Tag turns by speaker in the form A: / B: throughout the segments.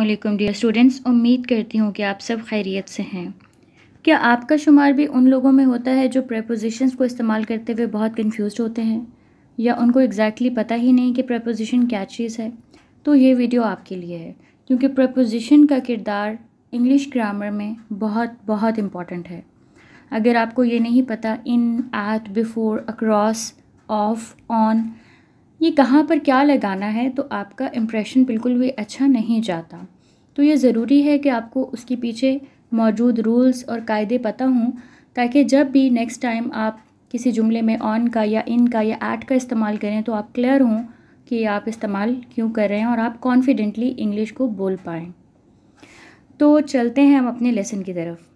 A: अल्लाम dear students उम्मीद करती हूँ कि आप सब खैरियत से हैं क्या आपका शुमार भी उन लोगों में होता है जो प्रपोजिशन को इस्तेमाल करते हुए बहुत कन्फ्यूज़ होते हैं या उनको एग्जैक्टली exactly पता ही नहीं कि प्रपोजिशन क्या चीज़ है तो ये वीडियो आपके लिए है क्योंकि प्रपोजिशन का किरदार इंग्लिश ग्रामर में बहुत बहुत इम्पॉर्टेंट है अगर आपको ये नहीं पता in at before across of on ये कहाँ पर क्या लगाना है तो आपका इम्प्रेशन बिल्कुल भी अच्छा नहीं जाता तो ये ज़रूरी है कि आपको उसके पीछे मौजूद रूल्स और कायदे पता हों ताकि जब भी नेक्स्ट टाइम आप किसी जुमले में ऑन का या इन का या एट का इस्तेमाल करें तो आप क्लियर हों कि आप इस्तेमाल क्यों कर रहे हैं और आप कॉन्फिडेंटली इंग्लिश को बोल पाएँ तो चलते हैं हम अपने लेसन की तरफ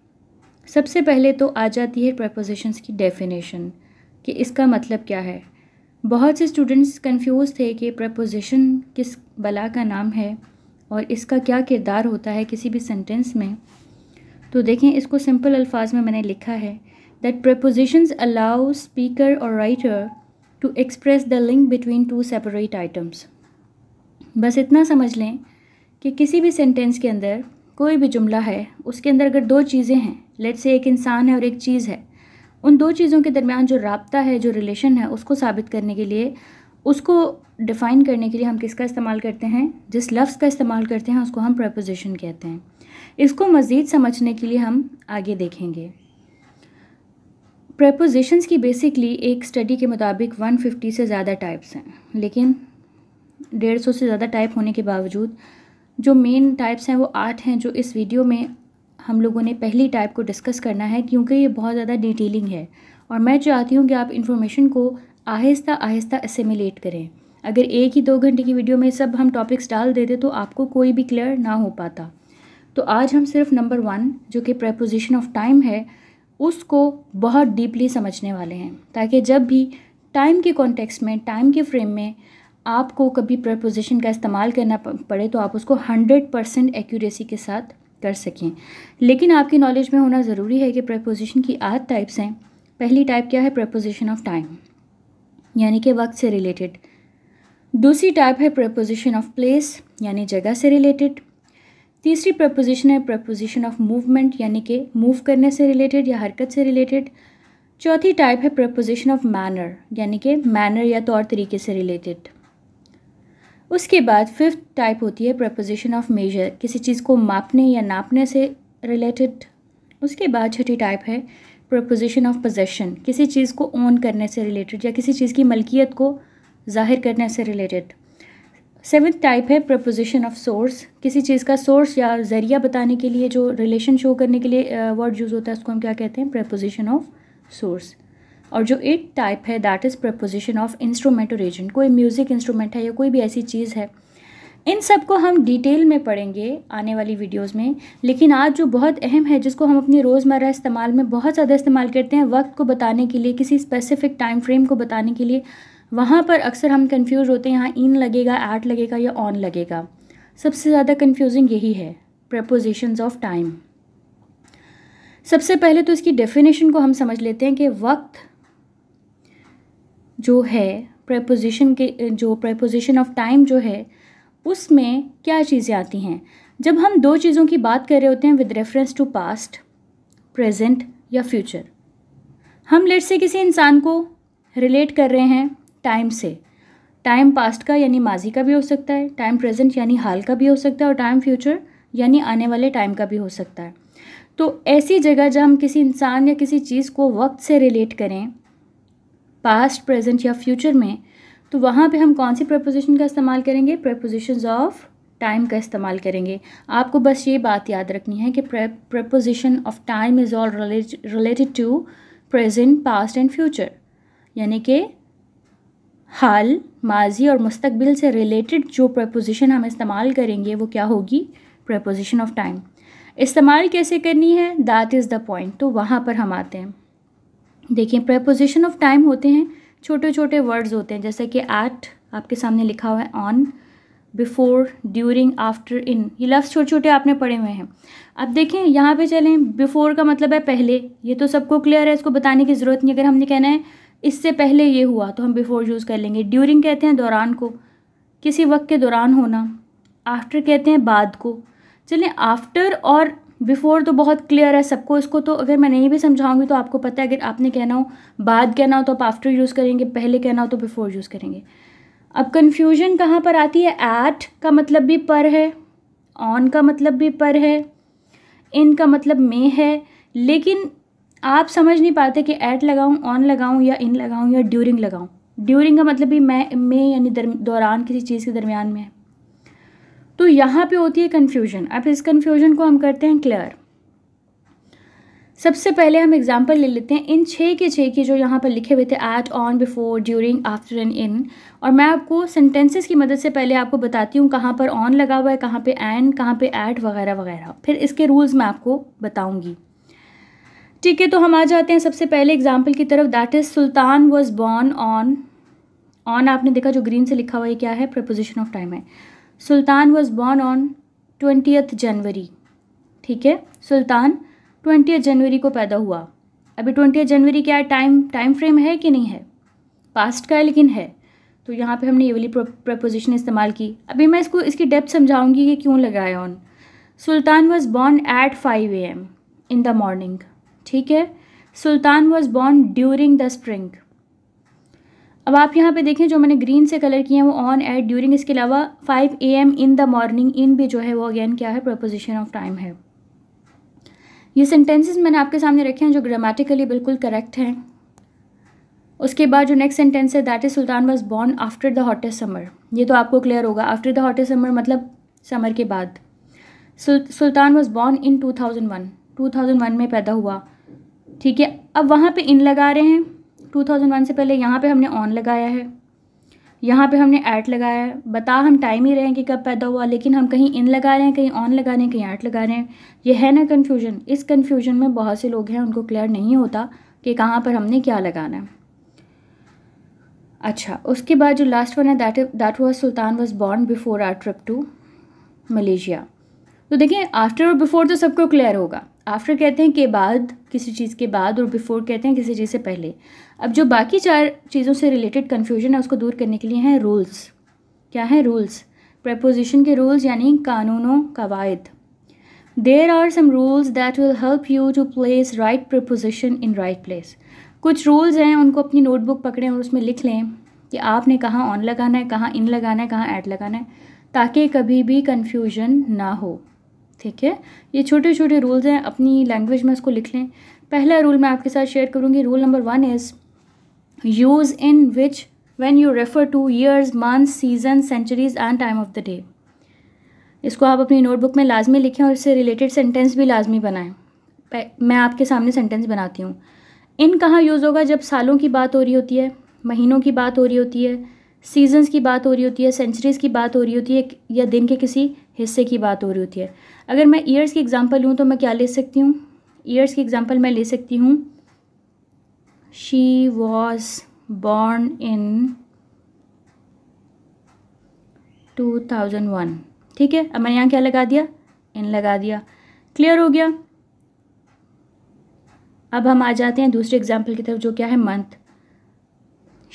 A: सबसे पहले तो आ जाती है प्रपोजिशंस की डेफिनेशन कि इसका मतलब क्या है बहुत से स्टूडेंट्स कंफ्यूज थे कि प्रपोजिशन किस बला का नाम है और इसका क्या किरदार होता है किसी भी सेंटेंस में तो देखें इसको सिंपल अल्फाज में मैंने लिखा है दैट प्रपोजिशंस अलाउ स्पीकर और writer to express the link between two separate items बस इतना समझ लें कि किसी भी सेंटेंस के अंदर कोई भी जुमला है उसके अंदर अगर दो चीज़ें हैं लेट से एक इंसान है और एक चीज़ है उन दो चीज़ों के दरमियान जो रबता है जो रिलेशन है उसको साबित करने के लिए उसको डिफ़ाइन करने के लिए हम किसका इस्तेमाल करते हैं जिस लफ्ज़ का इस्तेमाल करते हैं उसको हम प्रपोजिशन कहते हैं इसको मज़ीद समझने के लिए हम आगे देखेंगे प्रपोजिशंस की बेसिकली एक स्टडी के मुताबिक 150 से ज़्यादा टाइप्स हैं लेकिन 150 से ज़्यादा टाइप होने के बावजूद जो मेन टाइप्स हैं वो आठ हैं जो इस वीडियो में हम लोगों ने पहली टाइप को डिस्कस करना है क्योंकि ये बहुत ज़्यादा डिटेलिंग है और मैं चाहती हूँ कि आप इन्फॉर्मेशन को आहिस्ता आहिस्ता असिमिलेट करें अगर एक ही दो घंटे की वीडियो में सब हम टॉपिक्स डाल देते तो आपको कोई भी क्लियर ना हो पाता तो आज हम सिर्फ नंबर वन जो कि प्रपोजिशन ऑफ टाइम है उसको बहुत डीपली समझने वाले हैं ताकि जब भी टाइम के कॉन्टेक्स्ट में टाइम के फ्रेम में आपको कभी प्रपोजिशन का इस्तेमाल करना पड़े तो आप उसको हंड्रेड परसेंट एक्यूरेसी के साथ कर सकें लेकिन आपकी नॉलेज में होना ज़रूरी है कि प्रपोजिशन की आठ टाइप्स हैं पहली टाइप क्या है प्रपोजिशन ऑफ टाइम यानी कि वक्त से रिलेटेड दूसरी टाइप है प्रपोजिशन ऑफ प्लेस यानी जगह से रिलेटेड तीसरी प्रपोजिशन है प्रपोजिशन ऑफ मूवमेंट यानी कि मूव करने से रिलेटेड या हरकत से रिलेटेड चौथी टाइप है प्रपोजिशन ऑफ मैनर यानी कि मैनर या तौर तो तरीके से रिलेटेड उसके बाद फिफ्थ टाइप होती है प्रपोजिशन ऑफ मेजर किसी चीज़ को मापने या नापने से रिलेटेड उसके बाद छठी टाइप है प्रपोजिशन ऑफ पोजेशन किसी चीज़ को ओन करने से रिलेटेड या किसी चीज़ की मलकियत को जाहिर करने से रिलेटेड सेवन्थ टाइप है प्रपोजिशन ऑफ सोर्स किसी चीज़ का सोर्स या ज़रिया बताने के लिए जो रिलेशन शो करने के लिए वर्ड uh, यूज़ होता है उसको हम क्या कहते हैं प्रपोजिशन ऑफ सोर्स और जो एट टाइप है that is preposition of instrument और एजेंट कोई म्यूज़िक इंस्ट्रूमेंट है या कोई भी ऐसी चीज़ है इन सब को हम डिटेल में पढ़ेंगे आने वाली वीडियोस में लेकिन आज जो बहुत अहम है जिसको हम अपनी रोज़मर्रा इस्तेमाल में बहुत ज़्यादा इस्तेमाल करते हैं वक्त को बताने के लिए किसी स्पेसिफिक टाइम फ्रेम को बताने के लिए वहाँ पर अक्सर हम कन्फ्यूज़ होते हैं यहाँ इन लगेगा एट लगेगा या ऑन लगेगा सबसे ज़्यादा कन्फ्यूज़िंग यही है प्रपोजिशन ऑफ टाइम सबसे पहले तो इसकी डेफिनेशन को हम समझ लेते हैं कि वक्त जो है प्रपोजिशन के जो प्रपोजिशन ऑफ टाइम जो है उसमें क्या चीज़ें आती हैं जब हम दो चीज़ों की बात कर रहे होते हैं with reference to past present या फ्यूचर हम लेट से किसी इंसान को रिलेट कर रहे हैं टाइम से टाइम पास्ट का यानी माजी का भी हो सकता है टाइम प्रेजेंट यानी हाल का भी हो सकता है और टाइम फ्यूचर यानी आने वाले टाइम का भी हो सकता है तो ऐसी जगह जब हम किसी इंसान या किसी चीज़ को वक्त से रिलेट करें पास्ट प्रेजेंट या फ्यूचर में तो वहाँ पे हम कौन सी प्रपोजिशन का इस्तेमाल करेंगे प्रपोजिशन ऑफ टाइम का इस्तेमाल करेंगे आपको बस ये बात याद रखनी है कि preposition of time is all related to present past and future यानी कि हाल माजी और मुस्तकबिल से रिलेटेड जो प्रपोजिशन हम इस्तेमाल करेंगे वो क्या होगी प्रपोजिशन ऑफ टाइम इस्तेमाल कैसे करनी है दैट इज़ द पॉइंट तो वहाँ पर हम आते हैं देखिए प्रपोजिशन ऑफ टाइम होते हैं छोटे छोटे वर्ड्स होते हैं जैसे कि एट आपके सामने लिखा हुआ है on before during after in ये लफ्ज़ छोटे छोटे आपने पढ़े हुए हैं अब देखें यहाँ पे चलें बिफोर का मतलब है पहले ये तो सबको क्लियर है इसको बताने की ज़रूरत नहीं अगर हमने कहना है इससे पहले ये हुआ तो हम बिफ़ोर यूज़ कर लेंगे ड्यूरिंग कहते हैं दौरान को किसी वक्त के दौरान होना आफ्टर कहते हैं बाद को चलें आफ्टर और बिफ़ोर तो बहुत क्लियर है सबको इसको तो अगर मैं नहीं भी समझाऊंगी तो आपको पता है अगर आपने कहना हो बाद कहना हो तो आप आफ्टर यूज़ करेंगे पहले कहना हो तो बिफ़ोर यूज़ करेंगे अब कन्फ्यूजन कहाँ पर आती है ऐट का मतलब भी पर है ऑन का मतलब भी पर है इन का मतलब में है लेकिन आप समझ नहीं पाते कि ऐट लगाऊं ऑन लगाऊं या इन लगाऊं या ड्यूरिंग लगाऊं ड्यूरिंग का मतलब भी मैं में यानी दौरान किसी चीज़ के दरमियान में तो यहाँ पे होती है कन्फ्यूजन अब इस कन्फ्यूजन को हम करते हैं क्लियर सबसे पहले हम एग्जाम्पल ले लेते हैं इन छः के छः के जो यहाँ पर लिखे हुए थे at on before during after and in और मैं आपको सेंटेंसेस की मदद से पहले आपको बताती हूँ कहाँ पर ऑन लगा हुआ है कहाँ पे एंड कहाँ पे ऐट वगैरह वगैरह फिर इसके रूल्स मैं आपको बताऊँगी ठीक है तो हम आ जाते हैं सबसे पहले एग्जाम्पल की तरफ that is Sultan was born on on आपने देखा जो ग्रीन से लिखा हुआ है क्या है प्रपोजिशन ऑफ टाइम है Sultan was born on twentieth January ठीक है सुल्तान ट्वेंटी जनवरी को पैदा हुआ अभी ट्वेंटी जनवरी क्या टाइम टाइम फ्रेम है कि नहीं है पास्ट का है लेकिन है तो यहाँ पे हमने ये वाली प्रपोजिशन इस्तेमाल की अभी मैं इसको इसकी डेप्थ समझाऊंगी कि क्यों लगाया on Sultan was born at five A M in the morning ठीक है Sultan was born during the spring अब आप यहाँ पे देखें जो मैंने ग्रीन से कलर किए हैं वो ऑन एट ड्यूरिंग इसके अलावा five A M in the morning in भी जो है वो अगेन क्या है प्रपोजिशन ऑफ टाइम है ये सेंटेंसेस मैंने आपके सामने रखे हैं जो ग्रामेटिकली बिल्कुल करेक्ट हैं उसके बाद जो नेक्स्ट सेंटेंस है that is Sultan was born after the hottest summer ये तो आपको क्लियर होगा आफ्टर द हॉटेस्ट समर मतलब समर के बाद Sultan was born in two thousand one two thousand one में पैदा हुआ ठीक है अब वहाँ पे इन लगा रहे हैं 2001 से पहले यहाँ पे हमने ऑन लगाया है यहाँ पे हमने ऐट लगाया है बता हम टाइम ही रहे हैं कि कब पैदा हुआ लेकिन हम कहीं इन लगा रहे हैं कहीं ऑन लगा रहे हैं कहीं ऐट लगा रहे हैं ये है ना कन्फ्यूजन इस कन्फ्यूजन में बहुत से लोग हैं उनको क्लियर नहीं होता कि कहाँ पर हमने क्या लगाना है अच्छा उसके बाद जो लास्ट वन है that that was Sultan was born before our trip to Malaysia तो देखिए आफ्टर और बिफोर तो सबको क्लियर होगा आफ्टर कहते हैं के बाद किसी चीज़ के बाद और बिफोर कहते हैं किसी चीज़ से पहले अब जो बाकी चार चीज़ों से रिलेटेड कन्फ्यूजन है उसको दूर करने के लिए हैं रूल्स क्या हैं रूल्स प्रपोजिशन के रूल्स यानी कानूनों कवायद there are some rules that will help you to place right preposition in right place कुछ रूल्स हैं उनको अपनी नोटबुक पकड़ें और उसमें लिख लें कि आपने कहाँ ऑन लगाना है कहाँ इन लगाना है कहाँ ऐड लगाना है ताकि कभी भी कन्फ्यूजन ना हो ठीक है ये छोटे छोटे रूल्स हैं अपनी लैंग्वेज में इसको लिख लें पहला रूल मैं आपके साथ शेयर करूँगी rule number one is use in which when you refer to years month season centuries and time of the day इसको आप अपनी नोटबुक में लाजमी लिखें और इससे रिलेटेड सेंटेंस भी लाजमी बनाएं मैं आपके सामने सेंटेंस बनाती हूँ इन कहाँ यूज़ होगा जब सालों की बात हो रही होती है महीनों की बात हो रही होती है सीजन्स की बात हो रही होती है सेंचुरीज़ की बात हो रही होती है या दिन के किसी हिस्से की बात हो रही होती है अगर मैं ईयर्स की एग्ज़ाम्पल लूँ तो मैं क्या ले सकती हूँ ईयर्स की एग्ज़ाम्पल मैं ले सकती हूँ शी वॉज बॉर्न इन 2001 ठीक है अब मैंने यहाँ क्या लगा दिया इन लगा दिया क्लियर हो गया अब हम आ जाते हैं दूसरे एग्जाम्पल की तरफ जो क्या है month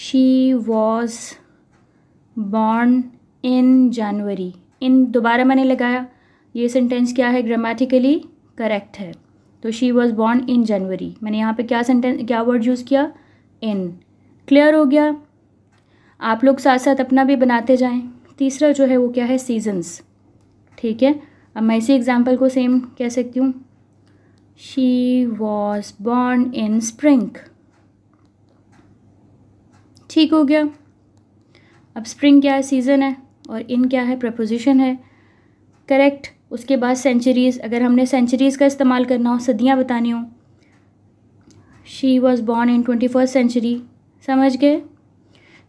A: she was born in January in दोबारा मैंने लगाया ये सेंटेंस क्या है ग्रामेटिकली करेक्ट है तो she was born in January मैंने यहाँ पे क्या सेंटेंस क्या वर्ड यूज़ किया इन क्लियर हो गया आप लोग साथ साथ अपना भी बनाते जाएं तीसरा जो है वो क्या है सीजन्स ठीक है अब मैं इसी एग्जाम्पल को सेम कह सकती हूँ she was born in spring ठीक हो गया अब स्प्रिंग क्या है सीज़न है और इन क्या है प्रपोजिशन है करेक्ट उसके बाद सेंचुरीज़ अगर हमने सेंचुरीज़ का इस्तेमाल करना हो सदियाँ बतानी हो she was born in twenty first century समझ गए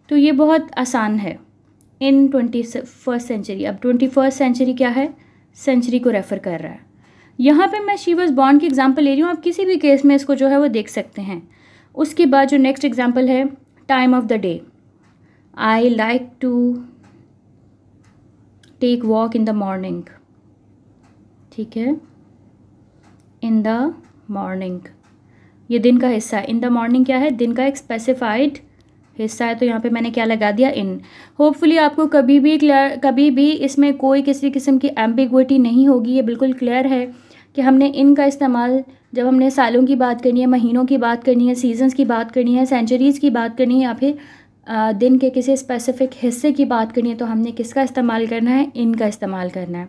A: तो ये बहुत आसान है इन ट्वेंटी फर्स्ट सेंचुरी अब ट्वेंटी फर्स्ट सेंचुरी क्या है सेंचुरी को रेफ़र कर रहा है यहाँ पे मैं शी वॉज़ बॉर्न की एग्ज़ाम्पल ले रही हूँ आप किसी भी केस में इसको जो है वो देख सकते हैं उसके बाद जो नेक्स्ट एग्ज़ाम्पल है time of the day I like to take walk in the morning ठीक है इन द मॉर्निंग ये दिन का हिस्सा है इन द मॉर्निंग क्या है दिन का एक स्पेसिफाइड हिस्सा है तो यहाँ पे मैंने क्या लगा दिया इन होपफुली आपको कभी भी क्लियर कभी भी इसमें कोई किसी किस्म की एम्बिग्विटी नहीं होगी ये बिल्कुल क्लियर है कि हमने इन का इस्तेमाल जब हमने सालों की बात करनी है महीनों की बात करनी है सीजन्स की बात करनी है सेंचुरीज़ की बात करनी है या फिर दिन के किसी स्पेसिफ़िक हिस्से की बात करनी है तो हमने किसका इस्तेमाल करना है इनका इस्तेमाल करना है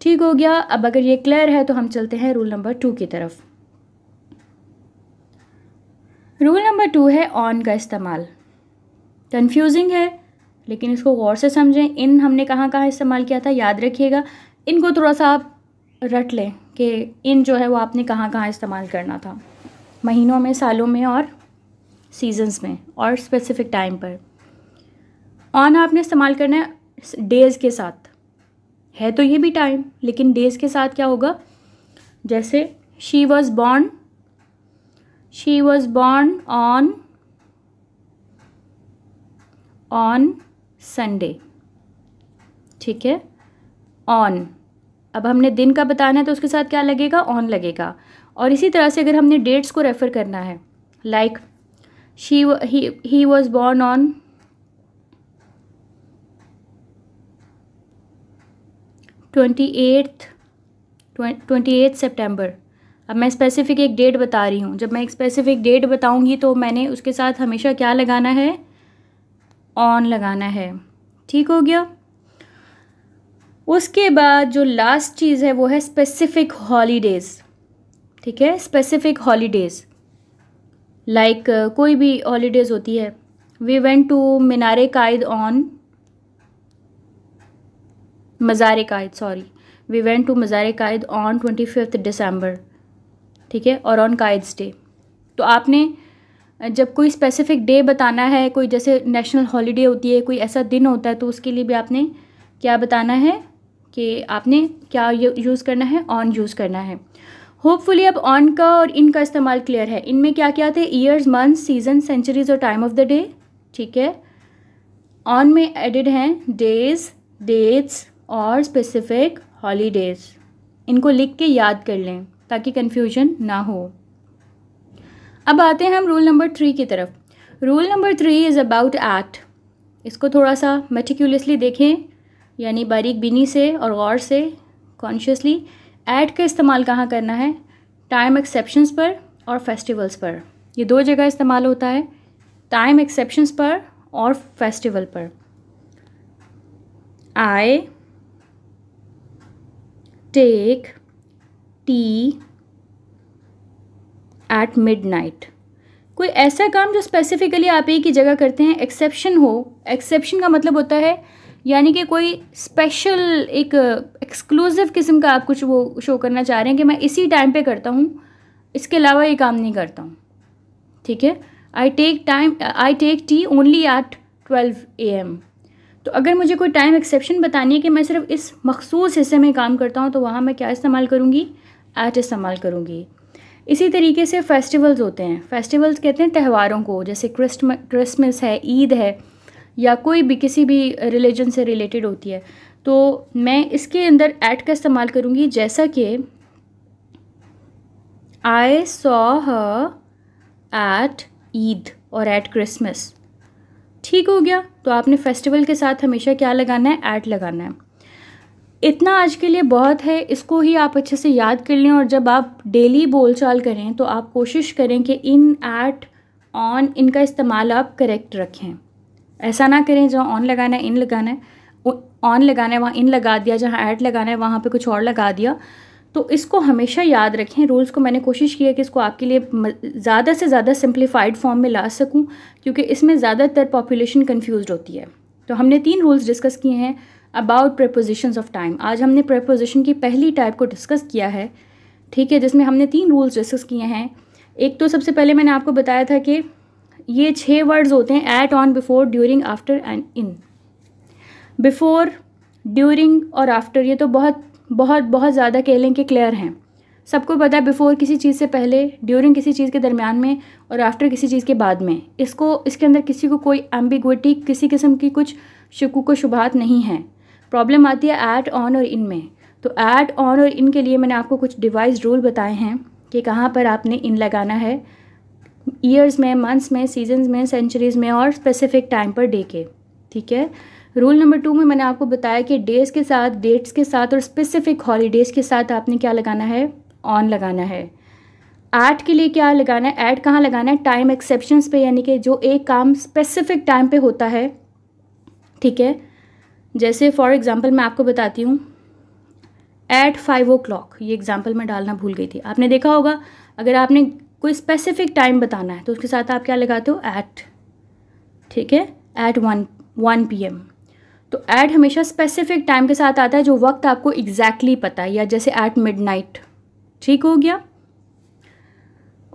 A: ठीक हो गया अब अगर ये क्लियर है तो हम चलते हैं रूल नंबर टू की तरफ रूल नंबर टू है ऑन का इस्तेमाल कन्फ्यूजिंग है लेकिन इसको गौर से समझें इन हमने कहाँ कहाँ इस्तेमाल किया था याद रखिएगा इनको थोड़ा सा आप रट लें कि इन जो है वो आपने कहाँ कहाँ इस्तेमाल करना था महीनों में सालों में और सीजन्स में और स्पेसिफिक टाइम पर ऑन आपने इस्तेमाल करना है डेज़ के साथ है तो ये भी टाइम लेकिन डेज़ के साथ क्या होगा जैसे she was born she was born on on Sunday ठीक है ऑन अब हमने दिन का बताना है तो उसके साथ क्या लगेगा ऑन लगेगा और इसी तरह से अगर हमने डेट्स को रेफ़र करना है like like, she he he was born on twenty eighth twenty eight September अब मैं स्पेसिफ़िक एक डेट बता रही हूँ जब मैं एक स्पेसिफ़िक डेट बताऊँगी तो मैंने उसके साथ हमेशा क्या लगाना है ऑन लगाना है ठीक हो गया उसके बाद जो लास्ट चीज़ है वो है स्पेसिफ़िक हॉलीडेज़ ठीक है specific holidays like like, uh, कोई भी हॉलीडेज़ होती है we went to Minar Quaid on Mazar Quaid sorry we went to Mazar Quaid on twenty fifth December ठीक है और ऑन कायद्स डे तो आपने uh, जब कोई स्पेसिफ़िक डे बताना है कोई जैसे नेशनल हॉलीडे होती है कोई ऐसा दिन होता है तो उसके लिए भी आपने क्या बताना है कि आपने क्या यूज़ करना है ऑन यूज़ करना है होपफुली अब ऑन का और इन का इस्तेमाल क्लियर है इनमें क्या क्या थे ईयर्स मंथ सीजन सेंचुरीज और टाइम ऑफ द डे ठीक है ऑन में एडिड हैं डेज डेट्स और स्पेसिफिक हॉलीडेज इनको लिख के याद कर लें ताकि कन्फ्यूजन ना हो अब आते हैं हम रूल नंबर थ्री की तरफ rule number three is about at इसको थोड़ा सा मेटिक्यूलसली देखें यानी बारीक बीनी से और गौर से कॉन्शियसली ऐड का इस्तेमाल कहाँ करना है टाइम एक्सेप्शंस पर और फेस्टिवल्स पर ये दो जगह इस्तेमाल होता है टाइम एक्सेप्शंस पर और फेस्टिवल पर I take tea at night कोई ऐसा काम जो स्पेसिफिकली आप एक ही जगह करते हैं एक्सेप्शन हो एक्सेप्शन का मतलब होता है यानी कि कोई स्पेशल एक एक्सक्लूसिव uh, किस्म का आप कुछ वो शो करना चाह रहे हैं कि मैं इसी टाइम पे करता हूँ इसके अलावा ये काम नहीं करता हूँ ठीक है I take time I take tea only at twelve A M तो अगर मुझे कोई टाइम एक्सेप्शन बतानी है कि मैं सिर्फ इस मखसूस हिस्से में काम करता हूँ तो वहाँ मैं क्या इस्तेमाल करूँगी ऐट इस्तेमाल करूँगी इसी तरीके से फेस्टिवल्स होते हैं फेस्टिवल्स कहते हैं त्यौहारों को जैसे क्रिस्म क्रिसमस है ईद है या कोई भी किसी भी रिलीजन से रिलेटेड होती है तो मैं इसके अंदर ऐट का इस्तेमाल करूँगी जैसा कि I saw hut at Eid और एट क्रिसमस ठीक हो गया तो आपने फेस्टिवल के साथ हमेशा क्या लगाना है ऐट लगाना है इतना आज के लिए बहुत है इसको ही आप अच्छे से याद कर लें और जब आप डेली बोलचाल करें तो आप कोशिश करें कि इन ऐट ऑन इनका इस्तेमाल आप करेक्ट रखें ऐसा ना करें जहाँ ऑन लगाना है इन लगाना है ऑन लगाना है वहाँ इन लगा दिया जहाँ ऐड लगाना है वहाँ पे कुछ और लगा दिया तो इसको हमेशा याद रखें रूल्स को मैंने कोशिश की है कि इसको आपके लिए ज़्यादा से ज़्यादा सिंप्लीफाइड फॉर्म में ला सकूँ क्योंकि इसमें ज़्यादातर पॉपुलेशन कन्फ्यूज होती है तो हमने तीन रूल्स डिस्कस किए हैं अबाउट प्रपोजिशन ऑफ टाइम आज हमने प्रपोजिशन की पहली टाइप को डिस्कस किया है ठीक है जिसमें हमने तीन रूल्स डिस्कस किए हैं एक तो सबसे पहले मैंने आपको बताया था कि ये छः वर्ड्स होते हैं at on before during after and in before during और आफ्टर ये तो बहुत बहुत बहुत ज़्यादा कह लें कि क्लियर हैं सबको पता है बिफ़ोर किसी चीज़ से पहले ड्यूरिंग किसी चीज़ के दरमियान में और आफ्टर किसी चीज़ के बाद में इसको इसके अंदर किसी को कोई एम्बिगुटी किसी किस्म की कुछ शकू को शुभात नहीं है प्रॉब्लम आती है ऐट ऑन और इन में तो ऐट ऑन और इन के लिए मैंने आपको कुछ डिवाइस रूल बताए हैं कि कहाँ पर आपने इन लगाना है ईयर्स में मंथ्स में सीजन्स में सेंचुरीज़ में और स्पेसिफिक टाइम पर डे के ठीक है रूल नंबर टू में मैंने आपको बताया कि डेज के साथ डेट्स के साथ और स्पेसिफिक हॉलीडेज़ के साथ आपने क्या लगाना है ऑन लगाना है ऐट के लिए क्या लगाना है ऐट कहाँ लगाना है टाइम एक्सेप्शंस पे यानी कि जो एक काम स्पेसिफिक टाइम पे होता है ठीक है जैसे फॉर एग्ज़ाम्पल मैं आपको बताती हूँ एट फाइव ओ क्लॉक ये एग्ज़ाम्पल मैं डालना भूल गई थी आपने देखा होगा अगर आपने कोई स्पेसिफिक टाइम बताना है तो उसके साथ आप क्या लगाते हो ऐट ठीक है at one one P M तो ऐट हमेशा स्पेसिफिक टाइम के साथ आता है जो वक्त आपको एग्जैक्टली exactly पता है या जैसे ऐट मिड ठीक हो गया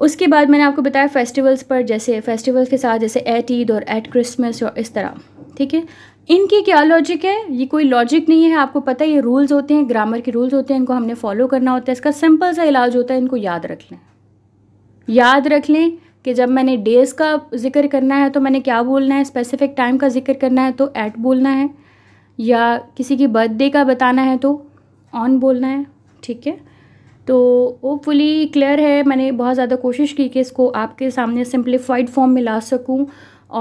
A: उसके बाद मैंने आपको बताया फेस्टिवल्स पर जैसे फेस्टिवल्स के साथ जैसे एट ईद और एट क्रिसमस और इस तरह ठीक है इनकी क्या लॉजिक है ये कोई लॉजिक नहीं है आपको पता है ये रूल्स होते हैं ग्रामर के रूल्स होते हैं इनको हमने फॉलो करना होता है इसका सिंपल सा इलाज होता है इनको याद रख लें याद रख लें कि जब मैंने डेज़ का ज़िक्र करना है तो मैंने क्या बोलना है स्पेसिफ़िक टाइम का ज़िक्र करना है तो एट बोलना है या किसी की बर्थडे का बताना है तो ऑन बोलना है ठीक है तो होपफुली क्लियर है मैंने बहुत ज़्यादा कोशिश की कि इसको आपके सामने सिंप्लीफाइड फॉर्म में ला सकूँ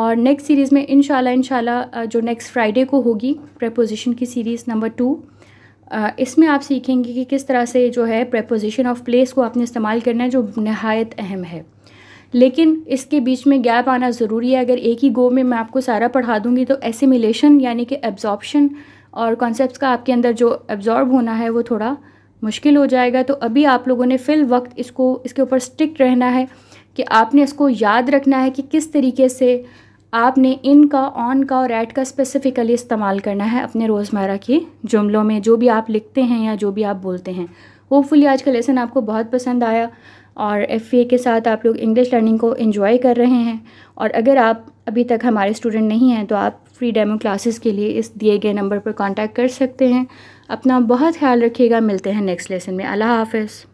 A: और नेक्स्ट सीरीज़ में इन शाला जो नेक्स्ट फ्राइडे को होगी प्रपोजिशन की सीरीज़ नंबर टू इसमें आप सीखेंगे कि किस तरह से जो है प्रपोजिशन ऑफ प्लेस को आपने इस्तेमाल करना है जो नहायत अहम है लेकिन इसके बीच में गैप आना ज़रूरी है अगर एक ही गो में मैं आपको सारा पढ़ा दूँगी तो एसिमिलेशन यानी कि एब्जॉर्बशन और कॉन्सेप्ट का आपके अंदर जो एब्जॉर्ब होना है वो थोड़ा मुश्किल हो जाएगा तो अभी आप लोगों ने फ़िल वक्त इसको इसके ऊपर स्टिक रहना है कि आपने इसको याद रखना है कि किस तरीके से आपने इन का ऑन का और एट का स्पेसिफ़िकली इस्तेमाल करना है अपने रोज़मर्रा के जुमलों में जो भी आप लिखते हैं या जो भी आप बोलते हैं होपफुली आज का लेसन आपको बहुत पसंद आया और एफ के साथ आप लोग इंग्लिश लर्निंग को इन्जॉय कर रहे हैं और अगर आप अभी तक हमारे स्टूडेंट नहीं हैं तो आप फ्री डेमो क्लासेस के लिए इस दिए गए नंबर पर कांटेक्ट कर सकते हैं अपना बहुत ख्याल रखिएगा मिलते हैं नेक्स्ट लेसन में अल्लाह हाफिज़